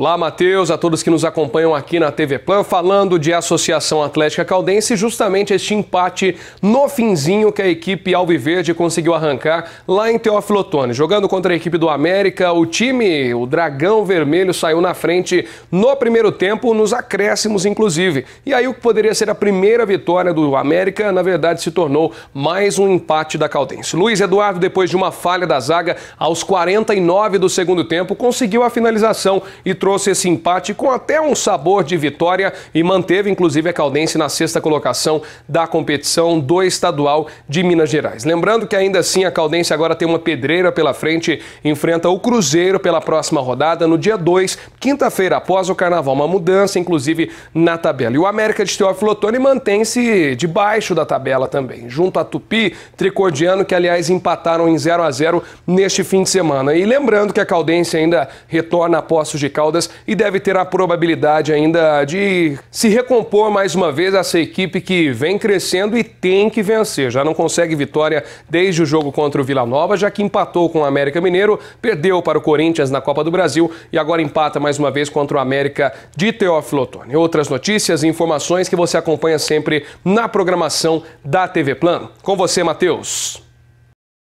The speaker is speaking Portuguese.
Olá, Matheus, a todos que nos acompanham aqui na TV Plan, falando de Associação Atlética Caldense, justamente este empate no finzinho que a equipe Alviverde conseguiu arrancar lá em Teófilo Otoni. Jogando contra a equipe do América, o time, o Dragão Vermelho, saiu na frente no primeiro tempo, nos acréscimos inclusive. E aí o que poderia ser a primeira vitória do América, na verdade se tornou mais um empate da Caldense. Luiz Eduardo, depois de uma falha da zaga, aos 49 do segundo tempo, conseguiu a finalização e trouxe trouxe esse empate com até um sabor de vitória e manteve, inclusive, a Caldense na sexta colocação da competição do estadual de Minas Gerais. Lembrando que ainda assim a Caldense agora tem uma pedreira pela frente, enfrenta o Cruzeiro pela próxima rodada no dia 2 quinta-feira, após o carnaval, uma mudança, inclusive, na tabela. E o América de Teófilo Otoni mantém-se debaixo da tabela também, junto a Tupi, Tricordiano, que, aliás, empataram em 0 a 0 neste fim de semana. E lembrando que a Caldense ainda retorna a Poços de Caldas e deve ter a probabilidade ainda de se recompor mais uma vez essa equipe que vem crescendo e tem que vencer. Já não consegue vitória desde o jogo contra o Vila Nova, já que empatou com o América Mineiro, perdeu para o Corinthians na Copa do Brasil e agora empata mais mais uma vez contra o América de Teófilo Otoni. Outras notícias e informações que você acompanha sempre na programação da TV Plan. Com você, Matheus.